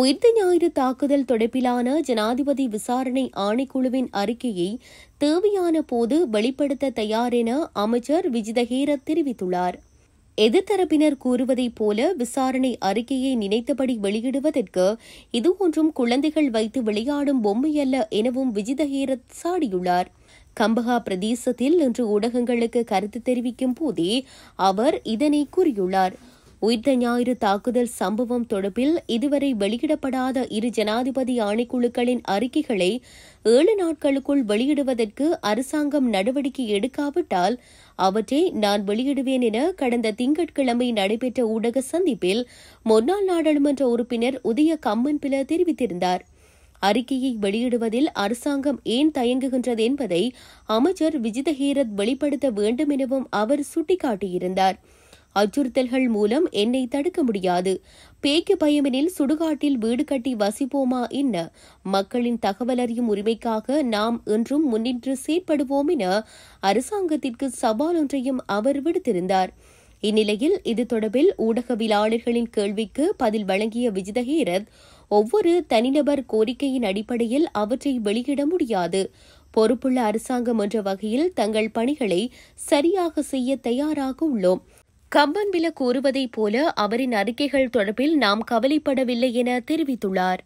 உயிர்த்த ஞாயிறு தாக்குதல் தொடர்பிலான ஜனாதிபதி விசாரணை ஆணைக்குழுவின் அறிக்கையை தேவையான போது வெளிப்படுத்த தயார் என அமைச்சர் விஜிதஹேர தெரிவித்துள்ளார் எதிர்த்தரப்பினர் கூறுவதைப் போல விசாரணை அறிக்கையை நினைத்தபடி வெளியிடுவதற்கு இது ஒன்றும் குழந்தைகள் வைத்து விளையாடும் பொம்மை அல்ல எனவும் விஜிதஹேரத் சாடியுள்ளார் கம்பகா பிரதேசத்தில் இன்று ஊடகங்களுக்கு கருத்து தெரிவிக்கும் போதே அவர் இதனை கூறியுள்ளார் உயிர்த்த ஞாயிறு தாக்குதல் சம்பவம் தொடர்பில் இதுவரை வெளியிடப்படாத இரு ஜனாதிபதி ஆணைக்குழுக்களின் அறிக்கைகளை ஏழு நாட்களுக்குள் வெளியிடுவதற்கு அரசாங்கம் நடவடிக்கை எடுக்காவிட்டால் அவற்றை நான் வெளியிடுவேன் என கடந்த திங்கட்கிழமை நடைபெற்ற ஊடக சந்திப்பில் முன்னாள் நாடாளுமன்ற உறுப்பினர் உதய கம்மன் பில தெரிவித்திருந்தார் அறிக்கையை வெளியிடுவதில் அரசாங்கம் ஏன் தயங்குகின்றது என்பதை அமைச்சர் விஜிதஹீரத் வெளிப்படுத்த வேண்டும் எனவும் அவர் சுட்டிக்காட்டியிருந்தாா் அச்சுறுத்தல்கள் மூலம் என்னை தடுக்க முடியாது பேய்க்கு பயமெனில் சுடுகாட்டில் வீடு கட்டி வசிப்போமா என்ன மக்களின் தகவலறியும் உரிமைக்காக நாம் இன்றும் முன்னின்று செயற்படுவோம் என அரசாங்கத்திற்கு சவால் ஒன்றையும் அவர் விடுத்திருந்தார் இந்நிலையில் இது தொடர்பில் ஊடகவியலாளர்களின் கேள்விக்கு பதில் வழங்கிய விஜிதஹீரத் ஒவ்வொரு தனிநபர் கோரிக்கையின் அடிப்படையில் அவற்றை வெளியிட முடியாது பொறுப்புள்ள அரசாங்கம் என்ற வகையில் தங்கள் பணிகளை சரியாக செய்ய தயாராக உள்ளோம் கம்பன்வில கூறுவதைப் போல அவரின் அறிக்கைகள் தொடர்பில் நாம் கவலைப்படவில்லை என தெரிவித்துள்ளார்